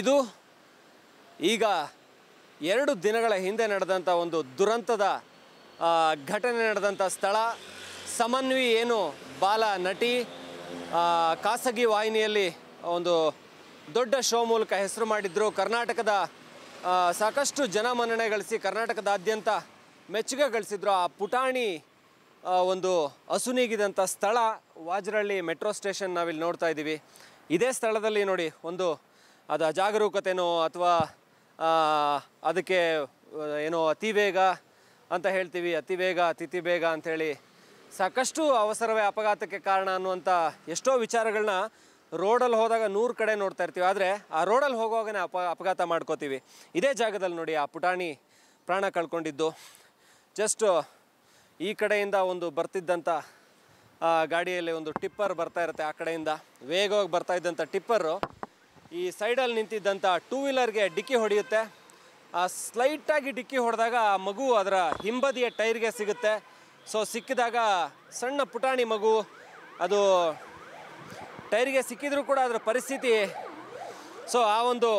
ಇದು ಈಗ ಎರಡು ದಿನಗಳ ಹಿಂದೆ ನಡೆದಂಥ ಒಂದು ದುರಂತದ ಘಟನೆ ನಡೆದಂಥ ಸ್ಥಳ ಸಮನ್ವಿ ಏನು ಬಾಲ ನಟಿ ಖಾಸಗಿ ವಾಹಿನಿಯಲ್ಲಿ ಒಂದು ದೊಡ್ಡ ಶೋ ಮೂಲಕ ಹೆಸರು ಮಾಡಿದ್ರು ಕರ್ನಾಟಕದ ಸಾಕಷ್ಟು ಜನ ಮನ್ನಣೆ ಗಳಿಸಿ ಕರ್ನಾಟಕದಾದ್ಯಂತ ಮೆಚ್ಚುಗೆ ಗಳಿಸಿದ್ರು ಆ ಪುಟಾಣಿ ಒಂದು ಹಸುನೀಗಿದಂಥ ಸ್ಥಳ ವಾಜರಳ್ಳಿ ಮೆಟ್ರೋ ಸ್ಟೇಷನ್ ನಾವಿಲ್ಲಿ ನೋಡ್ತಾ ಇದ್ದೀವಿ ಇದೇ ಸ್ಥಳದಲ್ಲಿ ನೋಡಿ ಒಂದು ಅದು ಅಜಾಗರೂಕತೆನೋ ಅಥವಾ ಅದಕ್ಕೆ ಏನೋ ಅತಿ ಬೇಗ ಅಂತ ಹೇಳ್ತೀವಿ ಅತಿ ಬೇಗ ಅತಿಥಿ ಬೇಗ ಅಂಥೇಳಿ ಸಾಕಷ್ಟು ಅವಸರವೇ ಅಪಘಾತಕ್ಕೆ ಕಾರಣ ಅನ್ನುವಂಥ ಎಷ್ಟೋ ವಿಚಾರಗಳನ್ನ ರೋಡಲ್ಲಿ ಹೋದಾಗ ನೂರು ಕಡೆ ನೋಡ್ತಾ ಇರ್ತೀವಿ ಆದರೆ ಆ ರೋಡಲ್ಲಿ ಹೋಗುವಾಗನೇ ಅಪ ಅಪಘಾತ ಮಾಡ್ಕೋತೀವಿ ಇದೇ ಜಾಗದಲ್ಲಿ ನೋಡಿ ಆ ಪುಟಾಣಿ ಪ್ರಾಣ ಕಳ್ಕೊಂಡಿದ್ದು ಜಸ್ಟ್ ಈ ಕಡೆಯಿಂದ ಒಂದು ಬರ್ತಿದ್ದಂಥ ಗಾಡಿಯಲ್ಲಿ ಒಂದು ಟಿಪ್ಪರ್ ಬರ್ತಾ ಇರುತ್ತೆ ಆ ಕಡೆಯಿಂದ ವೇಗವಾಗಿ ಬರ್ತಾ ಇದ್ದಂಥ ಟಿಪ್ಪರು ಈ ಸೈಡಲ್ಲಿ ನಿಂತಿದ್ದಂಥ ಟೂ ವೀಲರ್ಗೆ ಡಿಕ್ಕಿ ಹೊಡೆಯುತ್ತೆ ಆ ಸ್ಲೈಟಾಗಿ ಡಿಕ್ಕಿ ಹೊಡೆದಾಗ ಆ ಮಗು ಅದರ ಹಿಂಬದಿಯ ಟೈರ್ಗೆ ಸಿಗುತ್ತೆ ಸೊ ಸಿಕ್ಕಿದಾಗ ಸಣ್ಣ ಪುಟಾಣಿ ಮಗು ಅದು ಟೈರ್ಗೆ ಸಿಕ್ಕಿದ್ರೂ ಕೂಡ ಅದರ ಪರಿಸ್ಥಿತಿ ಸೊ ಆ ಒಂದು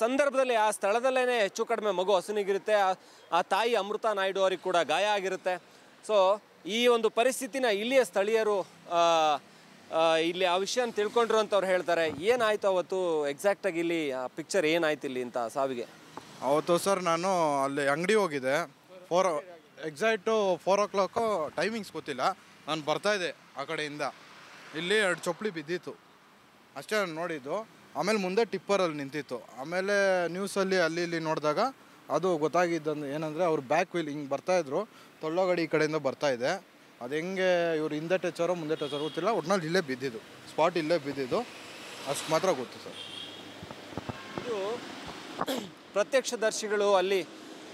ಸಂದರ್ಭದಲ್ಲಿ ಆ ಸ್ಥಳದಲ್ಲೇ ಹೆಚ್ಚು ಕಡಿಮೆ ಮಗು ಹಸುನಿಗಿರುತ್ತೆ ಆ ತಾಯಿ ಅಮೃತ ನಾಯ್ಡು ಅವರಿಗೆ ಕೂಡ ಗಾಯ ಆಗಿರುತ್ತೆ ಸೊ ಈ ಒಂದು ಪರಿಸ್ಥಿತಿನ ಇಲ್ಲಿಯ ಸ್ಥಳೀಯರು ಇಲ್ಲಿ ಆ ವಿಷಯ ತಿಳ್ಕೊಂಡ್ರು ಅಂತ ಅವ್ರು ಹೇಳ್ತಾರೆ ಏನಾಯ್ತು ಅವತ್ತು ಆಗಿ ಇಲ್ಲಿ ಪಿಕ್ಚರ್ ಏನಾಯ್ತು ಇಲ್ಲಿ ಅಂತ ಸಾವಿಗೆ ಅವತ್ತು ಸರ್ ನಾನು ಅಲ್ಲಿ ಅಂಗಡಿ ಹೋಗಿದ್ದೆ four exact four o'clock timings ಗೊತ್ತಿಲ್ಲ ನಾನು ಬರ್ತಾಯಿದ್ದೆ ಆ ಕಡೆಯಿಂದ ಇಲ್ಲಿ ಎರಡು ಚಪ್ಪಲಿ ಬಿದ್ದಿತ್ತು ಅಷ್ಟೇ ನಾನು ನೋಡಿದ್ದು ಆಮೇಲೆ ಮುಂದೆ ಟಿಪ್ಪರಲ್ಲಿ ನಿಂತಿತ್ತು ಆಮೇಲೆ ನ್ಯೂಸಲ್ಲಿ ಅಲ್ಲಿ ಇಲ್ಲಿ ನೋಡಿದಾಗ ಅದು ಗೊತ್ತಾಗಿದ್ದಂದು ಏನಂದರೆ ಅವ್ರು ಬ್ಯಾಕ್ ವೀಲ್ ಹಿಂಗೆ ಬರ್ತಾಯಿದ್ರು ತೊಳ್ಳೋಗಡಿ ಈ ಕಡೆಯಿಂದ ಬರ್ತಾಯಿದೆ ಅದು ಹೆಂಗೆ ಇವ್ರು ಹಿಂದೆ ಟಚ್ಚಾರೋ ಮುಂದೆ ಟಚ್ಚಾರೋ ಗೊತ್ತಿಲ್ಲ ಒಟ್ನಲ್ಲಿ ಇಲ್ಲೇ ಬಿದ್ದಿದ್ದು ಸ್ಪಾಟ್ ಇಲ್ಲೇ ಬಿದ್ದಿದ್ದು ಅಷ್ಟು ಮಾತ್ರ ಗೊತ್ತು ಸರ್ ಇದು ಪ್ರತ್ಯಕ್ಷದರ್ಶಿಗಳು ಅಲ್ಲಿ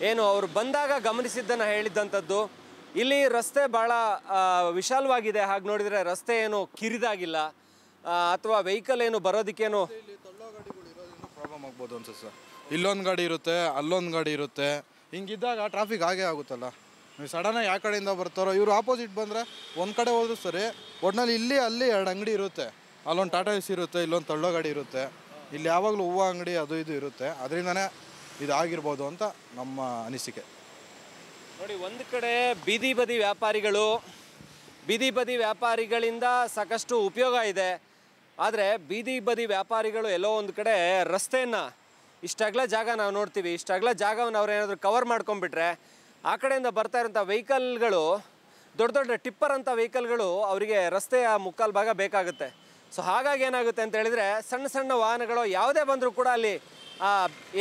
ಏನು ಅವರು ಬಂದಾಗ ಗಮನಿಸಿದ್ದನ್ನು ಹೇಳಿದ್ದಂಥದ್ದು ಇಲ್ಲಿ ರಸ್ತೆ ಭಾಳ ವಿಶಾಲವಾಗಿದೆ ಹಾಗೆ ನೋಡಿದರೆ ರಸ್ತೆ ಏನು ಕಿರಿದಾಗಿಲ್ಲ ಅಥವಾ ವೆಹಿಕಲ್ ಏನು ಬರೋದಕ್ಕೇನು ಪ್ರಾಬ್ಲಮ್ ಆಗ್ಬೋದು ಅನ್ಸುತ್ತೆ ಸರ್ ಇಲ್ಲೊಂದು ಗಾಡಿ ಇರುತ್ತೆ ಅಲ್ಲೊಂದು ಗಾಡಿ ಇರುತ್ತೆ ಹಿಂಗಿದ್ದಾಗ ಟ್ರಾಫಿಕ್ ಹಾಗೆ ಆಗುತ್ತಲ್ಲ ನೀವು ಸಡನ್ ಯಾವ ಕಡೆಯಿಂದ ಬರ್ತಾರೋ ಇವರು ಆಪೋಸಿಟ್ ಬಂದರೆ ಒಂದು ಕಡೆ ಹೋದ್ರು ಸರಿ ಒಟ್ನಲ್ಲಿ ಇಲ್ಲಿ ಅಲ್ಲಿ ಎರಡು ಅಂಗಡಿ ಇರುತ್ತೆ ಅಲ್ಲೊಂದು ಟಾಟಾ ಎಸ್ ಇರುತ್ತೆ ಇಲ್ಲೊಂದು ತಳ್ಳೋ ಗಾಡಿ ಇರುತ್ತೆ ಇಲ್ಲಿ ಯಾವಾಗಲೂ ಹೂವು ಅಂಗಡಿ ಅದು ಇದು ಇರುತ್ತೆ ಅದರಿಂದನೇ ಇದಾಗಿರ್ಬೋದು ಅಂತ ನಮ್ಮ ಅನಿಸಿಕೆ ನೋಡಿ ಒಂದು ಕಡೆ ಬೀದಿ ಬದಿ ವ್ಯಾಪಾರಿಗಳು ಬೀದಿ ಬದಿ ವ್ಯಾಪಾರಿಗಳಿಂದ ಸಾಕಷ್ಟು ಉಪಯೋಗ ಇದೆ ಆದರೆ ಬೀದಿ ಬದಿ ವ್ಯಾಪಾರಿಗಳು ಎಲ್ಲೋ ಒಂದು ಕಡೆ ರಸ್ತೆಯನ್ನು ಇಷ್ಟಾಗಲ ಜಾಗ ನಾವು ನೋಡ್ತೀವಿ ಇಷ್ಟಾಗಲ ಜಾಗವನ್ನು ಅವ್ರು ಏನಾದರೂ ಕವರ್ ಮಾಡ್ಕೊಂಡ್ಬಿಟ್ರೆ ಆ ಕಡೆಯಿಂದ ಬರ್ತಾ ಇರೋಂಥ ವೆಹಿಕಲ್ಗಳು ದೊಡ್ಡ ದೊಡ್ಡ ಟಿಪ್ಪರ್ ಅಂಥ ವೆಹಿಕಲ್ಗಳು ಅವರಿಗೆ ರಸ್ತೆಯ ಮುಕ್ಕಾಲು ಭಾಗ ಬೇಕಾಗುತ್ತೆ ಸೊ ಹಾಗಾಗಿ ಏನಾಗುತ್ತೆ ಅಂತ ಹೇಳಿದರೆ ಸಣ್ಣ ಸಣ್ಣ ವಾಹನಗಳು ಯಾವುದೇ ಬಂದರೂ ಕೂಡ ಅಲ್ಲಿ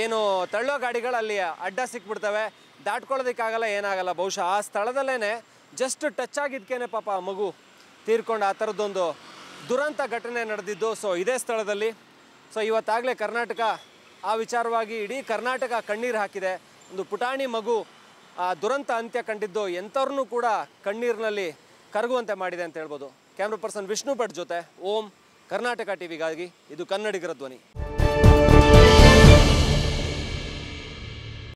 ಏನು ತಳ್ಳೋ ಗಾಡಿಗಳು ಅಲ್ಲಿ ಅಡ್ಡ ಸಿಕ್ಬಿಡ್ತವೆ ದಾಟ್ಕೊಳ್ಳೋದಕ್ಕಾಗಲ್ಲ ಏನಾಗಲ್ಲ ಬಹುಶಃ ಆ ಸ್ಥಳದಲ್ಲೇ ಜಸ್ಟ್ ಟಚ್ ಆಗಿದ್ದಕ್ಕೇನೆ ಪಾಪ ಮಗು ತೀರ್ಕೊಂಡು ಆ ಥರದ್ದೊಂದು ದುರಂತ ಘಟನೆ ನಡೆದಿದ್ದು ಸೊ ಇದೇ ಸ್ಥಳದಲ್ಲಿ ಸೊ ಇವತ್ತಾಗಲೇ ಕರ್ನಾಟಕ ಆ ವಿಚಾರವಾಗಿ ಇಡೀ ಕರ್ನಾಟಕ ಕಣ್ಣೀರು ಹಾಕಿದೆ ಒಂದು ಪುಟಾಣಿ ಮಗು ಆ ದುರಂತ ಅಂತ್ಯ ಕಂಡಿದ್ದು ಎಂಥವ್ರನ್ನೂ ಕೂಡ ಕಣ್ಣೀರಿನಲ್ಲಿ ಕರಗುವಂತೆ ಮಾಡಿದೆ ಅಂತ ಹೇಳ್ಬೋದು ಕ್ಯಾಮ್ರಾ ಪರ್ಸನ್ ವಿಷ್ಣು ಭಟ್ ಜೊತೆ ಓಂ ಕರ್ನಾಟಕ ಟಿವಿಗಾಗಿ ಇದು ಕನ್ನಡಿಗರ ಧ್ವನಿ